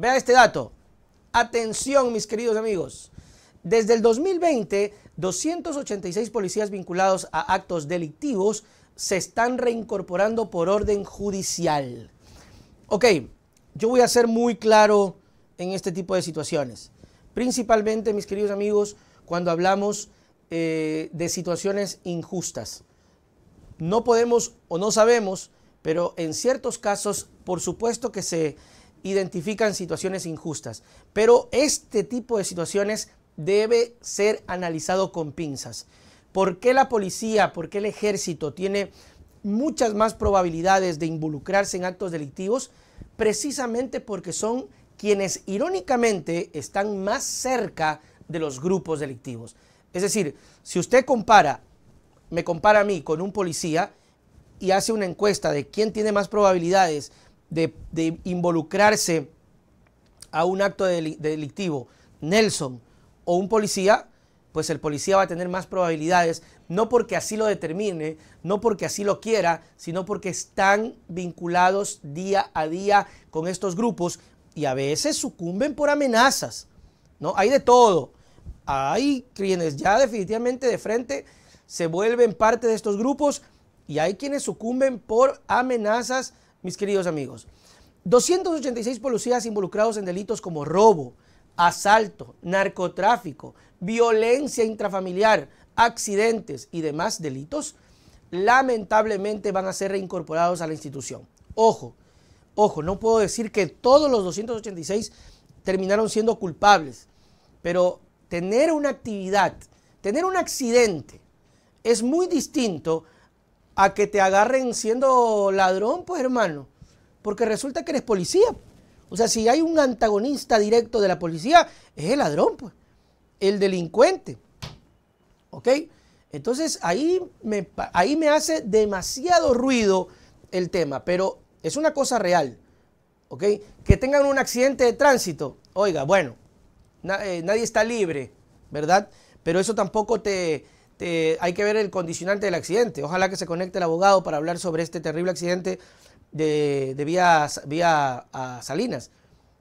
Vea este dato. Atención, mis queridos amigos. Desde el 2020, 286 policías vinculados a actos delictivos se están reincorporando por orden judicial. Ok, yo voy a ser muy claro en este tipo de situaciones. Principalmente, mis queridos amigos, cuando hablamos eh, de situaciones injustas. No podemos o no sabemos, pero en ciertos casos, por supuesto que se identifican situaciones injustas, pero este tipo de situaciones debe ser analizado con pinzas. ¿Por qué la policía, por qué el ejército tiene muchas más probabilidades de involucrarse en actos delictivos? Precisamente porque son quienes irónicamente están más cerca de los grupos delictivos. Es decir, si usted compara, me compara a mí con un policía y hace una encuesta de quién tiene más probabilidades de, involucrarse a un acto delictivo Nelson o un policía, pues el policía va a tener más probabilidades, no porque así lo determine, no porque así lo quiera, sino porque están vinculados día a día con estos grupos y a veces sucumben por amenazas. ¿no? Hay de todo. Hay quienes ya definitivamente de frente se vuelven parte de estos grupos y hay quienes sucumben por amenazas mis queridos amigos. 286 policías involucrados en delitos como robo, asalto, narcotráfico, violencia intrafamiliar, accidentes y demás delitos, lamentablemente van a ser reincorporados a la institución. Ojo, ojo, no puedo decir que todos los 286 terminaron siendo culpables, pero tener una actividad, tener un accidente es muy distinto a que te agarren siendo ladrón, pues hermano, porque resulta que eres policía. O sea, si hay un antagonista directo de la policía, es el ladrón, pues, el delincuente. ¿Ok? Entonces ahí me, ahí me hace demasiado ruido el tema, pero es una cosa real. ¿Ok? Que tengan un accidente de tránsito. Oiga, bueno, eh, nadie está libre, ¿verdad? Pero eso tampoco te, este, hay que ver el condicionante del accidente. Ojalá que se conecte el abogado para hablar sobre este terrible accidente de, vía, Salinas,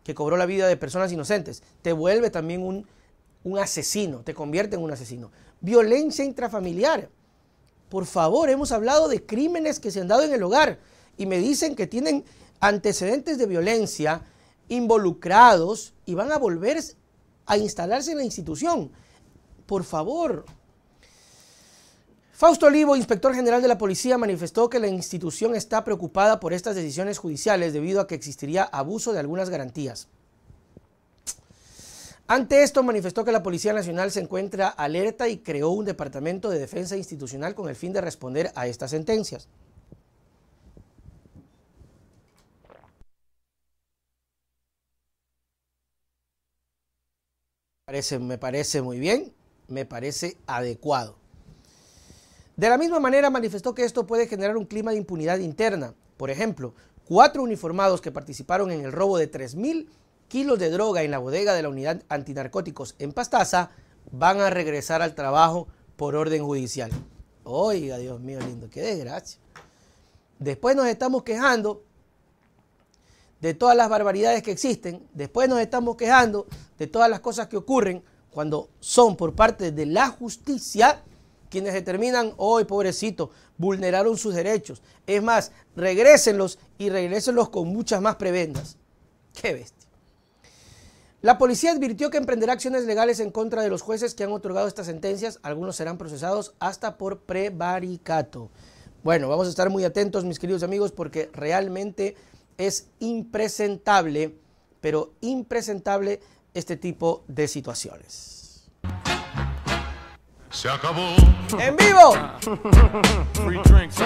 que cobró la vida de personas inocentes. Te vuelve también un, un asesino, te convierte en un asesino. Violencia intrafamiliar. Por favor, hemos hablado de crímenes que se han dado en el hogar y me dicen que tienen antecedentes de violencia involucrados y van a volver a instalarse en la institución. Por favor, Fausto Olivo, inspector general de la policía, manifestó que la institución está preocupada por estas decisiones judiciales debido a que existiría abuso de algunas garantías. Ante esto manifestó que la Policía Nacional se encuentra alerta y creó un departamento de defensa institucional con el fin de responder a estas sentencias. me parece, me parece muy bien, me parece adecuado. De la misma manera manifestó que esto puede generar un clima de impunidad interna. Por ejemplo, cuatro uniformados que participaron en el robo de 3.000 kilos de droga en la bodega de la unidad antinarcóticos en Pastaza van a regresar al trabajo por orden judicial. Oiga, Dios mío lindo, qué desgracia. Después nos estamos quejando de todas las barbaridades que existen, después nos estamos quejando de todas las cosas que ocurren cuando son por parte de la justicia quienes determinan hoy, pobrecito, vulneraron sus derechos. Es más, regrésenlos y regrésenlos con muchas más prebendas. Qué bestia. La policía advirtió que emprenderá acciones legales en contra de los jueces que han otorgado estas sentencias. Algunos serán procesados hasta por prevaricato. Bueno, vamos a estar muy atentos, mis queridos amigos, porque realmente es impresentable, pero impresentable este tipo de situaciones. Se acabó. En vivo. Free drinks